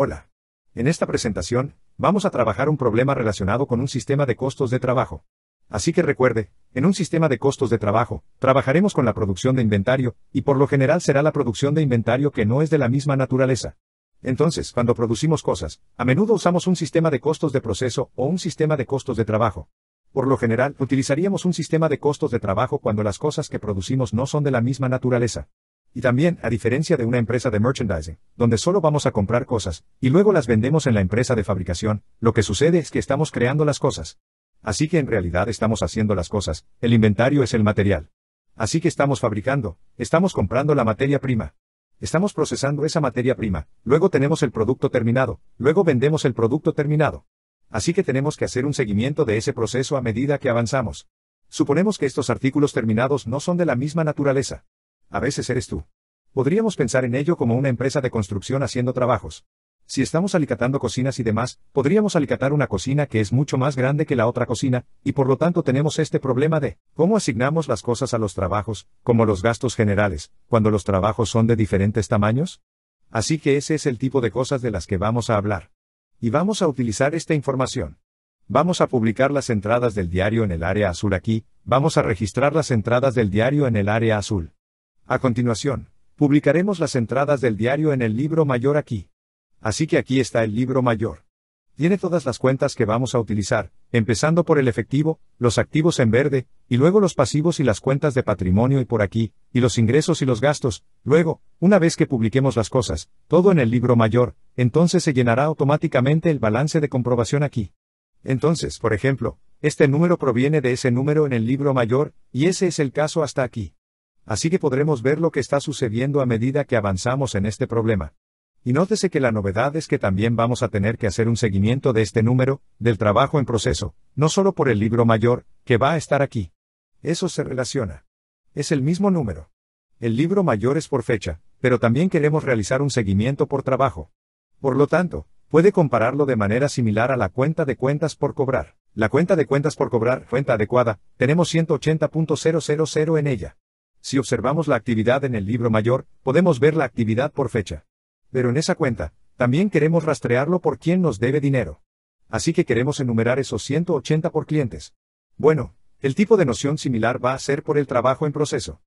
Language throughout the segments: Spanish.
Hola. En esta presentación, vamos a trabajar un problema relacionado con un sistema de costos de trabajo. Así que recuerde, en un sistema de costos de trabajo, trabajaremos con la producción de inventario, y por lo general será la producción de inventario que no es de la misma naturaleza. Entonces, cuando producimos cosas, a menudo usamos un sistema de costos de proceso o un sistema de costos de trabajo. Por lo general, utilizaríamos un sistema de costos de trabajo cuando las cosas que producimos no son de la misma naturaleza. Y también, a diferencia de una empresa de merchandising, donde solo vamos a comprar cosas, y luego las vendemos en la empresa de fabricación, lo que sucede es que estamos creando las cosas. Así que en realidad estamos haciendo las cosas, el inventario es el material. Así que estamos fabricando, estamos comprando la materia prima. Estamos procesando esa materia prima, luego tenemos el producto terminado, luego vendemos el producto terminado. Así que tenemos que hacer un seguimiento de ese proceso a medida que avanzamos. Suponemos que estos artículos terminados no son de la misma naturaleza. A veces eres tú. Podríamos pensar en ello como una empresa de construcción haciendo trabajos. Si estamos alicatando cocinas y demás, podríamos alicatar una cocina que es mucho más grande que la otra cocina, y por lo tanto tenemos este problema de cómo asignamos las cosas a los trabajos, como los gastos generales, cuando los trabajos son de diferentes tamaños. Así que ese es el tipo de cosas de las que vamos a hablar. Y vamos a utilizar esta información. Vamos a publicar las entradas del diario en el área azul aquí, vamos a registrar las entradas del diario en el área azul. A continuación, publicaremos las entradas del diario en el libro mayor aquí. Así que aquí está el libro mayor. Tiene todas las cuentas que vamos a utilizar, empezando por el efectivo, los activos en verde, y luego los pasivos y las cuentas de patrimonio y por aquí, y los ingresos y los gastos, luego, una vez que publiquemos las cosas, todo en el libro mayor, entonces se llenará automáticamente el balance de comprobación aquí. Entonces, por ejemplo, este número proviene de ese número en el libro mayor, y ese es el caso hasta aquí. Así que podremos ver lo que está sucediendo a medida que avanzamos en este problema. Y nótese que la novedad es que también vamos a tener que hacer un seguimiento de este número, del trabajo en proceso, no solo por el libro mayor, que va a estar aquí. Eso se relaciona. Es el mismo número. El libro mayor es por fecha, pero también queremos realizar un seguimiento por trabajo. Por lo tanto, puede compararlo de manera similar a la cuenta de cuentas por cobrar. La cuenta de cuentas por cobrar, cuenta adecuada, tenemos 180.000 en ella. Si observamos la actividad en el libro mayor, podemos ver la actividad por fecha. Pero en esa cuenta, también queremos rastrearlo por quién nos debe dinero. Así que queremos enumerar esos 180 por clientes. Bueno, el tipo de noción similar va a ser por el trabajo en proceso.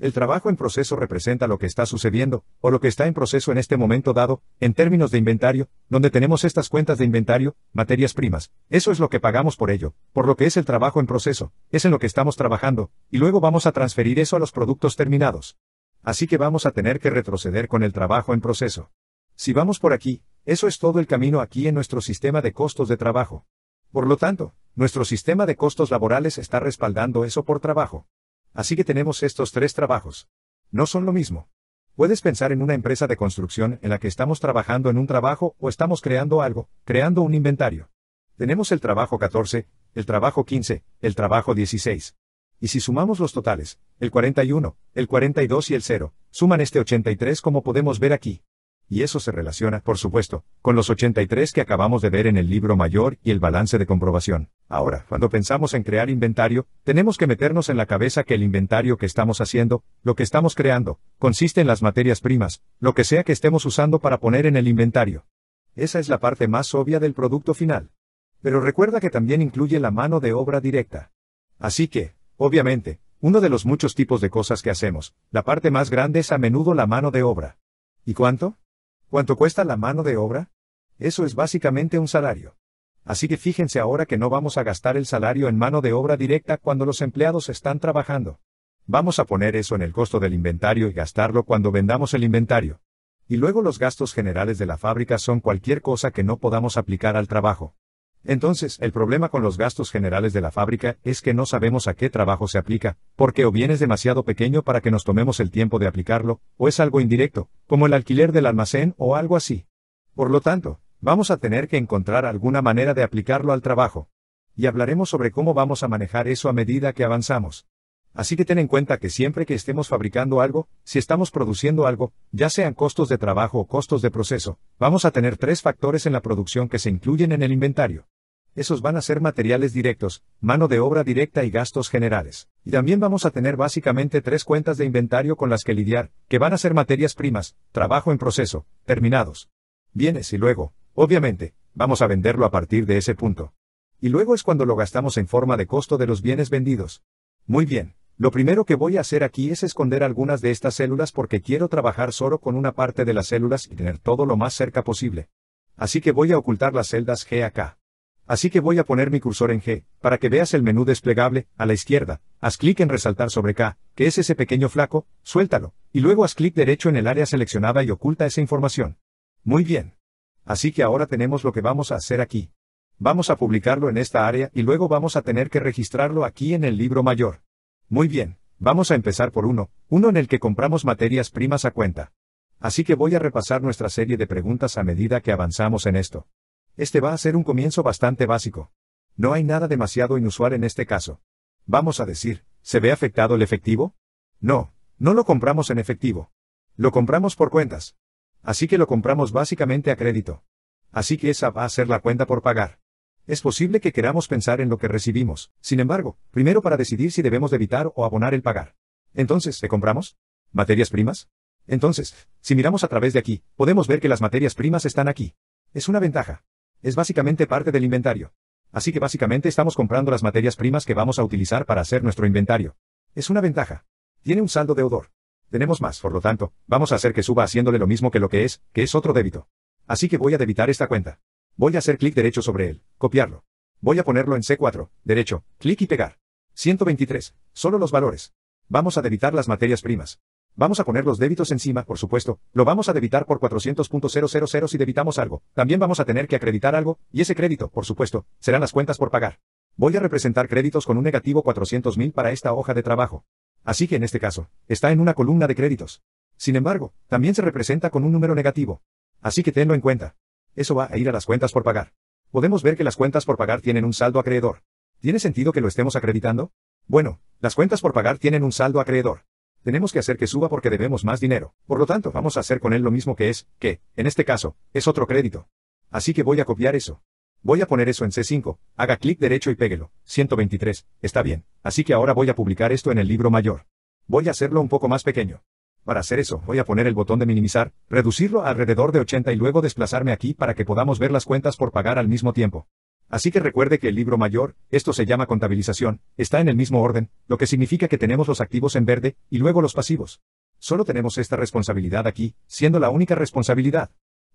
El trabajo en proceso representa lo que está sucediendo, o lo que está en proceso en este momento dado, en términos de inventario, donde tenemos estas cuentas de inventario, materias primas, eso es lo que pagamos por ello, por lo que es el trabajo en proceso, es en lo que estamos trabajando, y luego vamos a transferir eso a los productos terminados. Así que vamos a tener que retroceder con el trabajo en proceso. Si vamos por aquí, eso es todo el camino aquí en nuestro sistema de costos de trabajo. Por lo tanto, nuestro sistema de costos laborales está respaldando eso por trabajo. Así que tenemos estos tres trabajos. No son lo mismo. Puedes pensar en una empresa de construcción en la que estamos trabajando en un trabajo o estamos creando algo, creando un inventario. Tenemos el trabajo 14, el trabajo 15, el trabajo 16. Y si sumamos los totales, el 41, el 42 y el 0, suman este 83 como podemos ver aquí. Y eso se relaciona, por supuesto, con los 83 que acabamos de ver en el libro mayor y el balance de comprobación. Ahora, cuando pensamos en crear inventario, tenemos que meternos en la cabeza que el inventario que estamos haciendo, lo que estamos creando, consiste en las materias primas, lo que sea que estemos usando para poner en el inventario. Esa es la parte más obvia del producto final. Pero recuerda que también incluye la mano de obra directa. Así que, obviamente, uno de los muchos tipos de cosas que hacemos, la parte más grande es a menudo la mano de obra. ¿Y cuánto? ¿Cuánto cuesta la mano de obra? Eso es básicamente un salario. Así que fíjense ahora que no vamos a gastar el salario en mano de obra directa cuando los empleados están trabajando. Vamos a poner eso en el costo del inventario y gastarlo cuando vendamos el inventario. Y luego los gastos generales de la fábrica son cualquier cosa que no podamos aplicar al trabajo. Entonces, el problema con los gastos generales de la fábrica es que no sabemos a qué trabajo se aplica, porque o bien es demasiado pequeño para que nos tomemos el tiempo de aplicarlo, o es algo indirecto, como el alquiler del almacén o algo así. Por lo tanto, Vamos a tener que encontrar alguna manera de aplicarlo al trabajo. Y hablaremos sobre cómo vamos a manejar eso a medida que avanzamos. Así que ten en cuenta que siempre que estemos fabricando algo, si estamos produciendo algo, ya sean costos de trabajo o costos de proceso, vamos a tener tres factores en la producción que se incluyen en el inventario. Esos van a ser materiales directos, mano de obra directa y gastos generales. Y también vamos a tener básicamente tres cuentas de inventario con las que lidiar, que van a ser materias primas, trabajo en proceso, terminados, bienes y luego, Obviamente, vamos a venderlo a partir de ese punto. Y luego es cuando lo gastamos en forma de costo de los bienes vendidos. Muy bien, lo primero que voy a hacer aquí es esconder algunas de estas células porque quiero trabajar solo con una parte de las células y tener todo lo más cerca posible. Así que voy a ocultar las celdas G a K. Así que voy a poner mi cursor en G, para que veas el menú desplegable, a la izquierda, haz clic en resaltar sobre K, que es ese pequeño flaco, suéltalo, y luego haz clic derecho en el área seleccionada y oculta esa información. Muy bien. Así que ahora tenemos lo que vamos a hacer aquí. Vamos a publicarlo en esta área y luego vamos a tener que registrarlo aquí en el libro mayor. Muy bien, vamos a empezar por uno, uno en el que compramos materias primas a cuenta. Así que voy a repasar nuestra serie de preguntas a medida que avanzamos en esto. Este va a ser un comienzo bastante básico. No hay nada demasiado inusual en este caso. Vamos a decir, ¿se ve afectado el efectivo? No, no lo compramos en efectivo. Lo compramos por cuentas. Así que lo compramos básicamente a crédito. Así que esa va a ser la cuenta por pagar. Es posible que queramos pensar en lo que recibimos, sin embargo, primero para decidir si debemos debitar o abonar el pagar. Entonces, ¿te compramos? ¿Materias primas? Entonces, si miramos a través de aquí, podemos ver que las materias primas están aquí. Es una ventaja. Es básicamente parte del inventario. Así que básicamente estamos comprando las materias primas que vamos a utilizar para hacer nuestro inventario. Es una ventaja. Tiene un saldo deudor. Tenemos más, por lo tanto, vamos a hacer que suba haciéndole lo mismo que lo que es, que es otro débito. Así que voy a debitar esta cuenta. Voy a hacer clic derecho sobre él, copiarlo. Voy a ponerlo en C4, derecho, clic y pegar. 123, solo los valores. Vamos a debitar las materias primas. Vamos a poner los débitos encima, por supuesto, lo vamos a debitar por 400.000 si debitamos algo, también vamos a tener que acreditar algo, y ese crédito, por supuesto, serán las cuentas por pagar. Voy a representar créditos con un negativo 400.000 para esta hoja de trabajo. Así que en este caso, está en una columna de créditos. Sin embargo, también se representa con un número negativo. Así que tenlo en cuenta. Eso va a ir a las cuentas por pagar. Podemos ver que las cuentas por pagar tienen un saldo acreedor. ¿Tiene sentido que lo estemos acreditando? Bueno, las cuentas por pagar tienen un saldo acreedor. Tenemos que hacer que suba porque debemos más dinero. Por lo tanto, vamos a hacer con él lo mismo que es, que, en este caso, es otro crédito. Así que voy a copiar eso. Voy a poner eso en C5, haga clic derecho y péguelo, 123, está bien, así que ahora voy a publicar esto en el libro mayor. Voy a hacerlo un poco más pequeño. Para hacer eso, voy a poner el botón de minimizar, reducirlo alrededor de 80 y luego desplazarme aquí para que podamos ver las cuentas por pagar al mismo tiempo. Así que recuerde que el libro mayor, esto se llama contabilización, está en el mismo orden, lo que significa que tenemos los activos en verde, y luego los pasivos. Solo tenemos esta responsabilidad aquí, siendo la única responsabilidad.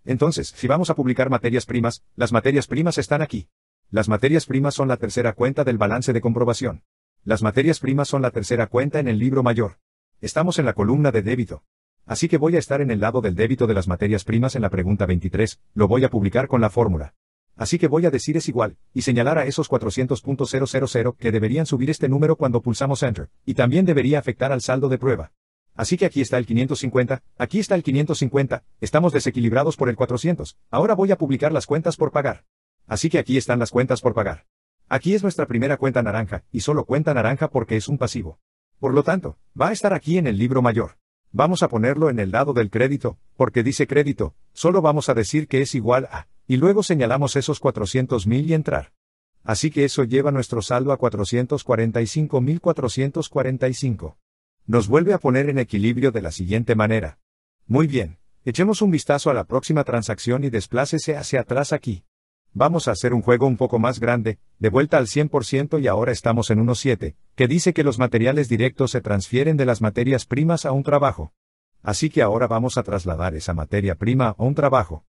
Entonces, si vamos a publicar materias primas, las materias primas están aquí. Las materias primas son la tercera cuenta del balance de comprobación. Las materias primas son la tercera cuenta en el libro mayor. Estamos en la columna de débito. Así que voy a estar en el lado del débito de las materias primas en la pregunta 23, lo voy a publicar con la fórmula. Así que voy a decir es igual, y señalar a esos 400.000 que deberían subir este número cuando pulsamos Enter, y también debería afectar al saldo de prueba. Así que aquí está el 550, aquí está el 550, estamos desequilibrados por el 400, ahora voy a publicar las cuentas por pagar. Así que aquí están las cuentas por pagar. Aquí es nuestra primera cuenta naranja, y solo cuenta naranja porque es un pasivo. Por lo tanto, va a estar aquí en el libro mayor. Vamos a ponerlo en el lado del crédito, porque dice crédito, solo vamos a decir que es igual a, y luego señalamos esos 400.000 y entrar. Así que eso lleva nuestro saldo a 445.445 nos vuelve a poner en equilibrio de la siguiente manera. Muy bien, echemos un vistazo a la próxima transacción y desplácese hacia atrás aquí. Vamos a hacer un juego un poco más grande, de vuelta al 100% y ahora estamos en 1.7, que dice que los materiales directos se transfieren de las materias primas a un trabajo. Así que ahora vamos a trasladar esa materia prima a un trabajo.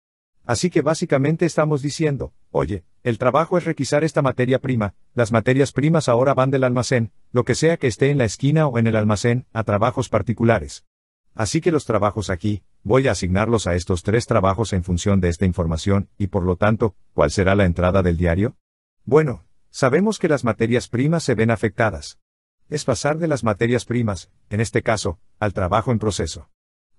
Así que básicamente estamos diciendo, Oye, el trabajo es requisar esta materia prima, las materias primas ahora van del almacén, lo que sea que esté en la esquina o en el almacén, a trabajos particulares. Así que los trabajos aquí, voy a asignarlos a estos tres trabajos en función de esta información, y por lo tanto, ¿cuál será la entrada del diario? Bueno, sabemos que las materias primas se ven afectadas. Es pasar de las materias primas, en este caso, al trabajo en proceso.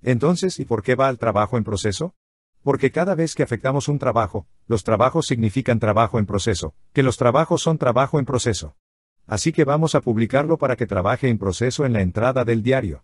Entonces, ¿y por qué va al trabajo en proceso? Porque cada vez que afectamos un trabajo, los trabajos significan trabajo en proceso, que los trabajos son trabajo en proceso. Así que vamos a publicarlo para que trabaje en proceso en la entrada del diario.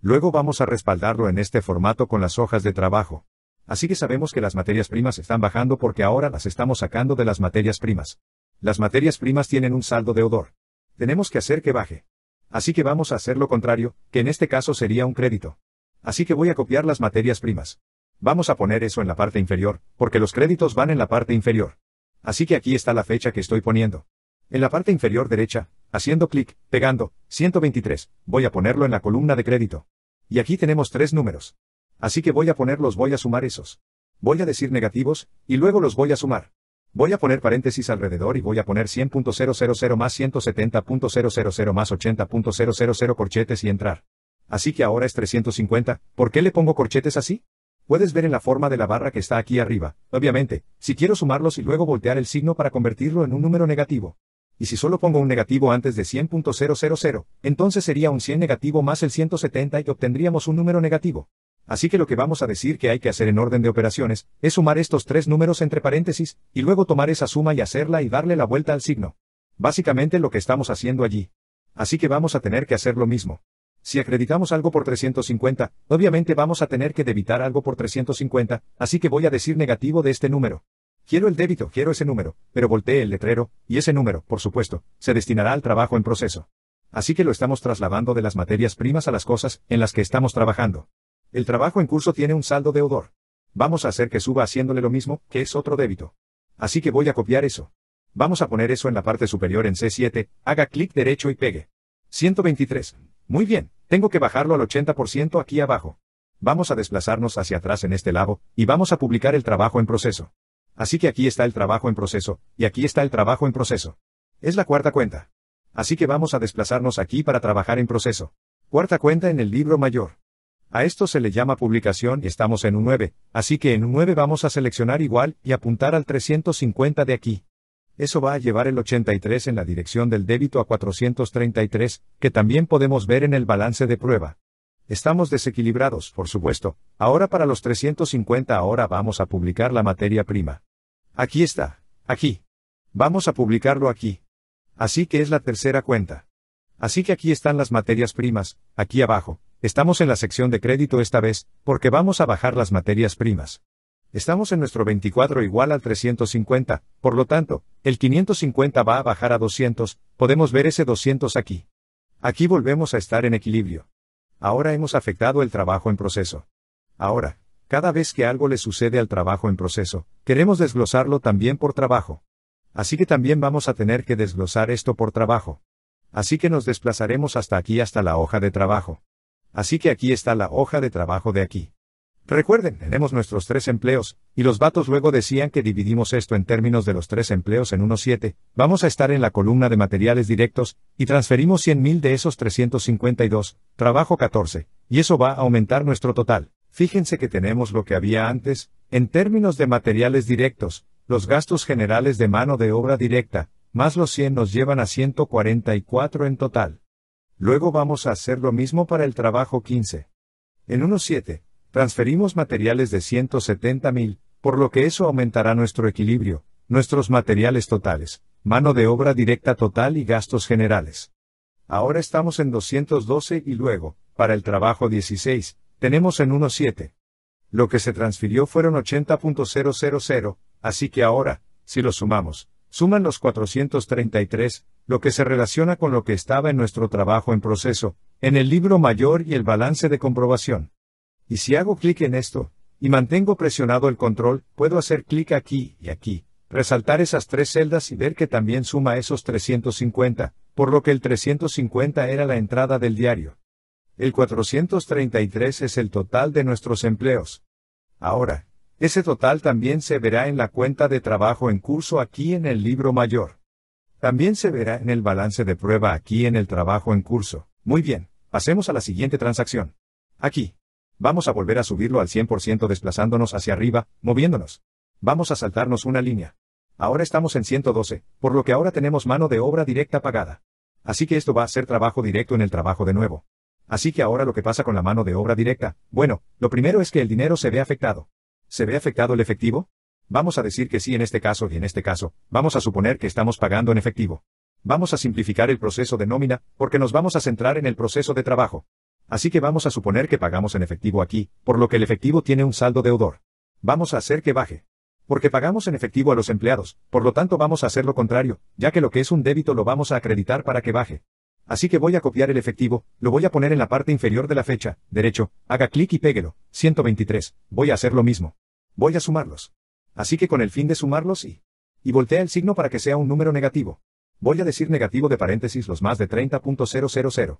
Luego vamos a respaldarlo en este formato con las hojas de trabajo. Así que sabemos que las materias primas están bajando porque ahora las estamos sacando de las materias primas. Las materias primas tienen un saldo de odor. Tenemos que hacer que baje. Así que vamos a hacer lo contrario, que en este caso sería un crédito. Así que voy a copiar las materias primas. Vamos a poner eso en la parte inferior, porque los créditos van en la parte inferior. Así que aquí está la fecha que estoy poniendo. En la parte inferior derecha, haciendo clic, pegando, 123, voy a ponerlo en la columna de crédito. Y aquí tenemos tres números. Así que voy a ponerlos, voy a sumar esos. Voy a decir negativos, y luego los voy a sumar. Voy a poner paréntesis alrededor y voy a poner 100.000 más 170.000 más 80.000 corchetes y entrar. Así que ahora es 350, ¿por qué le pongo corchetes así? Puedes ver en la forma de la barra que está aquí arriba, obviamente, si quiero sumarlos y luego voltear el signo para convertirlo en un número negativo. Y si solo pongo un negativo antes de 100.000, entonces sería un 100 negativo más el 170 y obtendríamos un número negativo. Así que lo que vamos a decir que hay que hacer en orden de operaciones, es sumar estos tres números entre paréntesis, y luego tomar esa suma y hacerla y darle la vuelta al signo. Básicamente lo que estamos haciendo allí. Así que vamos a tener que hacer lo mismo. Si acreditamos algo por 350, obviamente vamos a tener que debitar algo por 350, así que voy a decir negativo de este número. Quiero el débito, quiero ese número, pero volteé el letrero, y ese número, por supuesto, se destinará al trabajo en proceso. Así que lo estamos trasladando de las materias primas a las cosas en las que estamos trabajando. El trabajo en curso tiene un saldo deudor. Vamos a hacer que suba haciéndole lo mismo, que es otro débito. Así que voy a copiar eso. Vamos a poner eso en la parte superior en C7, haga clic derecho y pegue. 123. Muy bien, tengo que bajarlo al 80% aquí abajo. Vamos a desplazarnos hacia atrás en este lado, y vamos a publicar el trabajo en proceso. Así que aquí está el trabajo en proceso, y aquí está el trabajo en proceso. Es la cuarta cuenta. Así que vamos a desplazarnos aquí para trabajar en proceso. Cuarta cuenta en el libro mayor. A esto se le llama publicación y estamos en un 9, así que en un 9 vamos a seleccionar igual y apuntar al 350 de aquí eso va a llevar el 83 en la dirección del débito a 433, que también podemos ver en el balance de prueba. Estamos desequilibrados, por supuesto. Ahora para los 350 ahora vamos a publicar la materia prima. Aquí está, aquí. Vamos a publicarlo aquí. Así que es la tercera cuenta. Así que aquí están las materias primas, aquí abajo. Estamos en la sección de crédito esta vez, porque vamos a bajar las materias primas. Estamos en nuestro 24 igual al 350, por lo tanto, el 550 va a bajar a 200, podemos ver ese 200 aquí. Aquí volvemos a estar en equilibrio. Ahora hemos afectado el trabajo en proceso. Ahora, cada vez que algo le sucede al trabajo en proceso, queremos desglosarlo también por trabajo. Así que también vamos a tener que desglosar esto por trabajo. Así que nos desplazaremos hasta aquí hasta la hoja de trabajo. Así que aquí está la hoja de trabajo de aquí. Recuerden, tenemos nuestros tres empleos, y los vatos luego decían que dividimos esto en términos de los tres empleos en 1.7, vamos a estar en la columna de materiales directos, y transferimos 100.000 de esos 352, trabajo 14, y eso va a aumentar nuestro total. Fíjense que tenemos lo que había antes, en términos de materiales directos, los gastos generales de mano de obra directa, más los 100 nos llevan a 144 en total. Luego vamos a hacer lo mismo para el trabajo 15. En 1.7, transferimos materiales de 170.000, por lo que eso aumentará nuestro equilibrio, nuestros materiales totales, mano de obra directa total y gastos generales. Ahora estamos en 212 y luego, para el trabajo 16, tenemos en 1.7. Lo que se transfirió fueron 80.000, así que ahora, si lo sumamos, suman los 433, lo que se relaciona con lo que estaba en nuestro trabajo en proceso, en el libro mayor y el balance de comprobación. Y si hago clic en esto, y mantengo presionado el control, puedo hacer clic aquí y aquí, resaltar esas tres celdas y ver que también suma esos 350, por lo que el 350 era la entrada del diario. El 433 es el total de nuestros empleos. Ahora, ese total también se verá en la cuenta de trabajo en curso aquí en el libro mayor. También se verá en el balance de prueba aquí en el trabajo en curso. Muy bien, pasemos a la siguiente transacción. Aquí. Vamos a volver a subirlo al 100% desplazándonos hacia arriba, moviéndonos. Vamos a saltarnos una línea. Ahora estamos en 112, por lo que ahora tenemos mano de obra directa pagada. Así que esto va a ser trabajo directo en el trabajo de nuevo. Así que ahora lo que pasa con la mano de obra directa, bueno, lo primero es que el dinero se ve afectado. ¿Se ve afectado el efectivo? Vamos a decir que sí en este caso y en este caso, vamos a suponer que estamos pagando en efectivo. Vamos a simplificar el proceso de nómina, porque nos vamos a centrar en el proceso de trabajo. Así que vamos a suponer que pagamos en efectivo aquí, por lo que el efectivo tiene un saldo deudor. Vamos a hacer que baje. Porque pagamos en efectivo a los empleados, por lo tanto vamos a hacer lo contrario, ya que lo que es un débito lo vamos a acreditar para que baje. Así que voy a copiar el efectivo, lo voy a poner en la parte inferior de la fecha, derecho, haga clic y péguelo, 123, voy a hacer lo mismo. Voy a sumarlos. Así que con el fin de sumarlos y... Y voltea el signo para que sea un número negativo. Voy a decir negativo de paréntesis los más de 30.000.